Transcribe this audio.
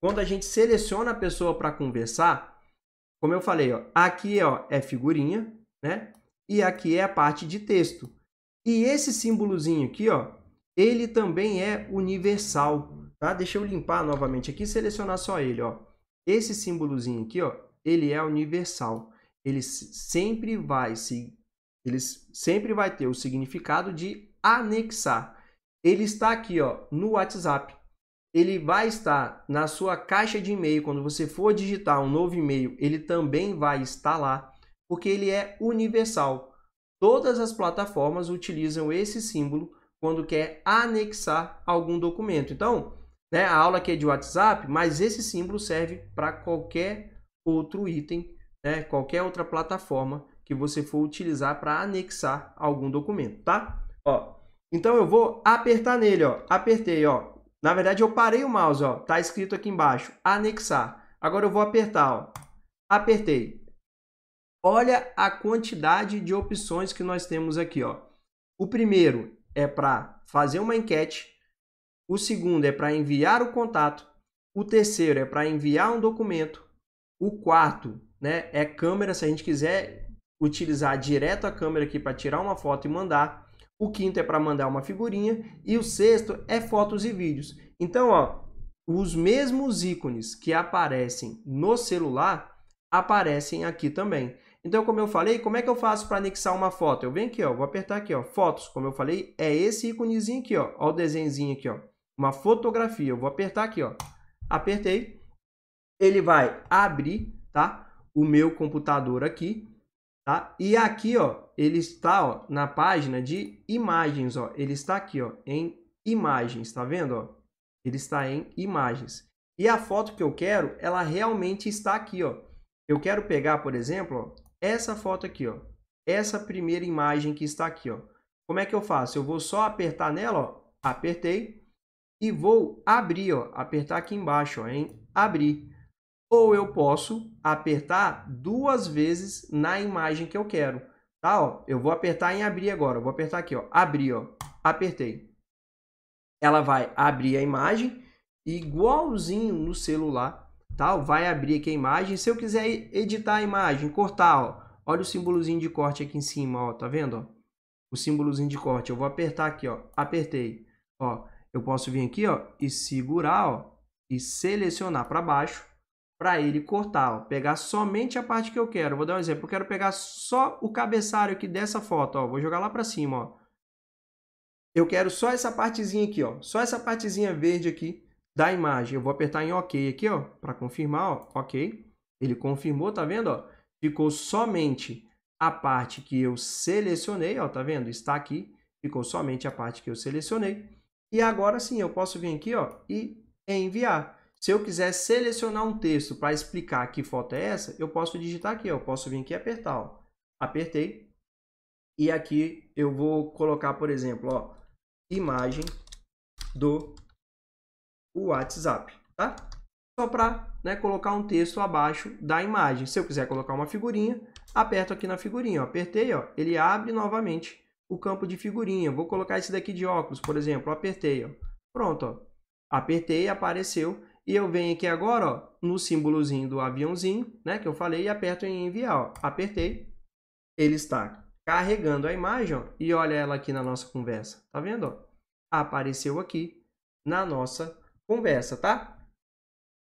Quando a gente seleciona a pessoa para conversar, como eu falei, ó, aqui ó, é figurinha, né? E aqui é a parte de texto. E esse símbolozinho aqui, ó, ele também é universal, tá? Deixa eu limpar novamente aqui e selecionar só ele, ó. Esse símbolozinho aqui, ó, ele é universal. Ele sempre vai se ele sempre vai ter o significado de anexar. Ele está aqui, ó, no WhatsApp ele vai estar na sua caixa de e-mail. Quando você for digitar um novo e-mail, ele também vai estar lá, porque ele é universal. Todas as plataformas utilizam esse símbolo quando quer anexar algum documento. Então, né, a aula aqui é de WhatsApp, mas esse símbolo serve para qualquer outro item, né, qualquer outra plataforma que você for utilizar para anexar algum documento, tá? Ó, então eu vou apertar nele, ó. Apertei, ó. Na verdade, eu parei o mouse, ó. Tá escrito aqui embaixo, anexar. Agora eu vou apertar, ó. Apertei. Olha a quantidade de opções que nós temos aqui, ó. O primeiro é para fazer uma enquete. O segundo é para enviar o contato. O terceiro é para enviar um documento. O quarto, né, é câmera, se a gente quiser utilizar direto a câmera aqui para tirar uma foto e mandar o quinto é para mandar uma figurinha e o sexto é fotos e vídeos. Então, ó, os mesmos ícones que aparecem no celular aparecem aqui também. Então, como eu falei, como é que eu faço para anexar uma foto? Eu venho aqui, ó, vou apertar aqui, ó, fotos, como eu falei, é esse íconezinho aqui, ó, ó o desenhozinho aqui, ó, uma fotografia. Eu vou apertar aqui, ó. Apertei. Ele vai abrir, tá? O meu computador aqui Tá? E aqui, ó, ele está ó, na página de imagens, ó. Ele está aqui, ó, em imagens, tá vendo, ó? Ele está em imagens. E a foto que eu quero, ela realmente está aqui, ó. Eu quero pegar, por exemplo, ó, essa foto aqui, ó. Essa primeira imagem que está aqui, ó. Como é que eu faço? Eu vou só apertar nela, ó. Apertei e vou abrir, ó. Apertar aqui embaixo, ó, em abrir ou eu posso apertar duas vezes na imagem que eu quero. Tá, ó, eu vou apertar em abrir agora, eu vou apertar aqui, ó, abrir, ó, apertei. Ela vai abrir a imagem igualzinho no celular, tá? Vai abrir aqui a imagem. Se eu quiser editar a imagem, cortar, ó, olha o símbolozinho de corte aqui em cima, ó, tá vendo, ó? O símbolozinho de corte, eu vou apertar aqui, ó, apertei. Ó, eu posso vir aqui, ó, e segurar, ó, e selecionar para baixo para ele cortar, ó, pegar somente a parte que eu quero. Vou dar um exemplo, eu quero pegar só o cabeçalho aqui dessa foto, ó, vou jogar lá para cima, ó. Eu quero só essa partezinha aqui, ó, só essa partezinha verde aqui da imagem. Eu vou apertar em OK aqui, para confirmar, ó, OK. Ele confirmou, tá vendo, ó? Ficou somente a parte que eu selecionei, ó, tá vendo? Está aqui, ficou somente a parte que eu selecionei. E agora sim, eu posso vir aqui, ó, e enviar. Se eu quiser selecionar um texto para explicar que foto é essa, eu posso digitar aqui, ó. eu posso vir aqui e apertar. Ó. Apertei. E aqui eu vou colocar, por exemplo, ó, imagem do WhatsApp, tá? Só para né, colocar um texto abaixo da imagem. Se eu quiser colocar uma figurinha, aperto aqui na figurinha. Ó. Apertei, ó, ele abre novamente o campo de figurinha. Vou colocar esse daqui de óculos, por exemplo. Apertei, ó. pronto. Ó. Apertei e apareceu e eu venho aqui agora, ó, no símbolozinho do aviãozinho, né, que eu falei, e aperto em enviar, ó. Apertei, ele está carregando a imagem, ó, e olha ela aqui na nossa conversa, tá vendo, ó? Apareceu aqui na nossa conversa, tá?